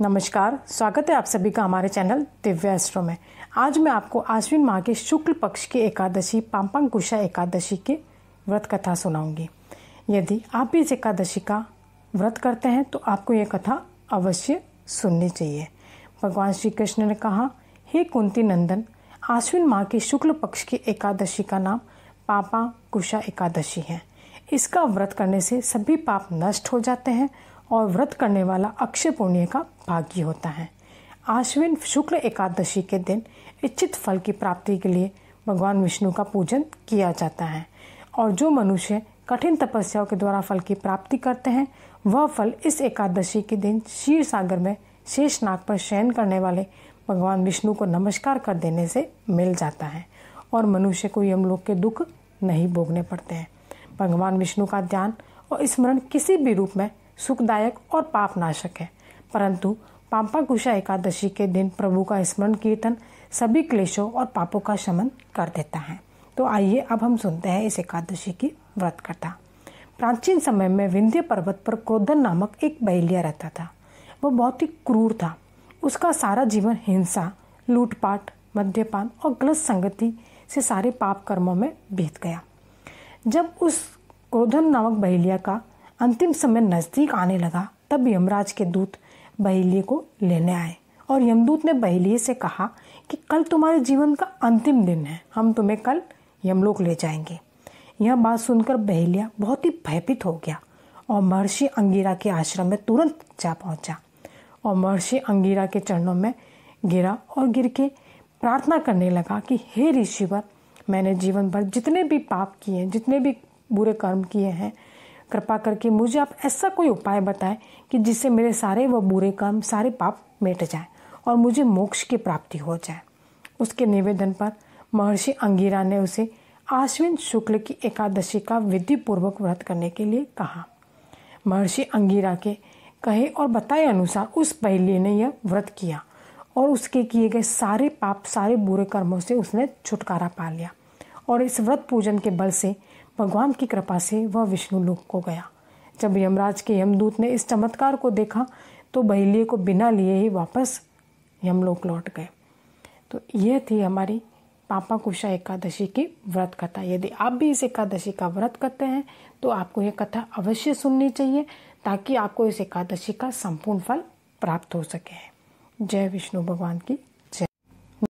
नमस्कार स्वागत है आप सभी का हमारे चैनल दिव्य एस्ट्रो में आज मैं आपको आश्विन माह के शुक्ल पक्ष की एकादशी पांपांग कुशा एकादशी के व्रत कथा सुनाऊंगी यदि आप भी इस एकादशी का व्रत करते हैं तो आपको ये कथा अवश्य सुननी चाहिए भगवान श्री कृष्ण ने कहा हे कुंती नंदन आश्विन माह के शुक्ल पक्ष की एकादशी का नाम पापा कुशा एकादशी है इसका व्रत करने से सभी पाप नष्ट हो जाते हैं और व्रत करने वाला अक्षय पुण्य का भाग्य होता है आश्विन शुक्ल एकादशी के दिन इच्छित फल की प्राप्ति के लिए भगवान विष्णु का पूजन किया जाता है और जो मनुष्य कठिन तपस्याओं के द्वारा फल की प्राप्ति करते हैं वह फल इस एकादशी के दिन क्षीर सागर में शेष नाग पर शयन करने वाले भगवान विष्णु को नमस्कार कर देने से मिल जाता है और मनुष्य को यमलोक के दुख नहीं भोगने पड़ते हैं भगवान विष्णु का ध्यान और स्मरण किसी भी रूप में सुखदायक और पापनाशक है परंतु कुशा एकादशी के दिन प्रभु का स्मरण कीर्तन सभी क्लेशों और पापों का शमन कर देता है तो आइए अब हम सुनते हैं इस एकादशी की व्रत कथा प्राचीन समय में विंध्य पर्वत पर क्रोधन नामक एक बैलिया रहता था वह बहुत ही क्रूर था उसका सारा जीवन हिंसा लूटपाट मद्यपान और गलत संगति से सारे पाप कर्मों में बीत गया जब उस क्रोधन नामक बहलिया का अंतिम समय नज़दीक आने लगा तब यमराज के दूत बहेलिए को लेने आए और यमदूत ने बहेलिए से कहा कि कल तुम्हारे जीवन का अंतिम दिन है हम तुम्हें कल यमलोक ले जाएंगे यह बात सुनकर बहेलिया बहुत ही भयभीत हो गया और महर्षि अंगीरा के आश्रम में तुरंत जा पहुंचा और महर्षि अंगीरा के चरणों में गिरा और गिर के प्रार्थना करने लगा कि हे ऋषिवर मैंने जीवन भर जितने भी पाप किए हैं जितने भी बुरे कर्म किए हैं कृपा करके मुझे आप ऐसा कोई उपाय बताएं कि जिससे मेरे सारे वह बुरे काम सारे पाप मिट जाए और मुझे मोक्ष की प्राप्ति हो जाए उसके निवेदन पर महर्षि अंगीरा ने उसे आश्विन शुक्ल की एकादशी का विधिपूर्वक व्रत करने के लिए कहा महर्षि अंगीरा के कहे और बताए अनुसार उस पहली ने यह व्रत किया और उसके किए गए सारे पाप सारे बुरे कर्मों से उसने छुटकारा पा लिया और इस व्रत पूजन के बल से भगवान की कृपा से वह विष्णु लोक को गया जब यमराज के यमदूत ने इस चमत्कार को देखा तो बहेलिए को बिना लिए ही वापस यमलोक लौट गए तो यह थी हमारी पापा कुशा एकादशी की व्रत कथा यदि आप भी इस एकादशी का व्रत करते हैं तो आपको यह कथा अवश्य सुननी चाहिए ताकि आपको इस एकादशी का संपूर्ण फल प्राप्त हो सके जय विष्णु भगवान की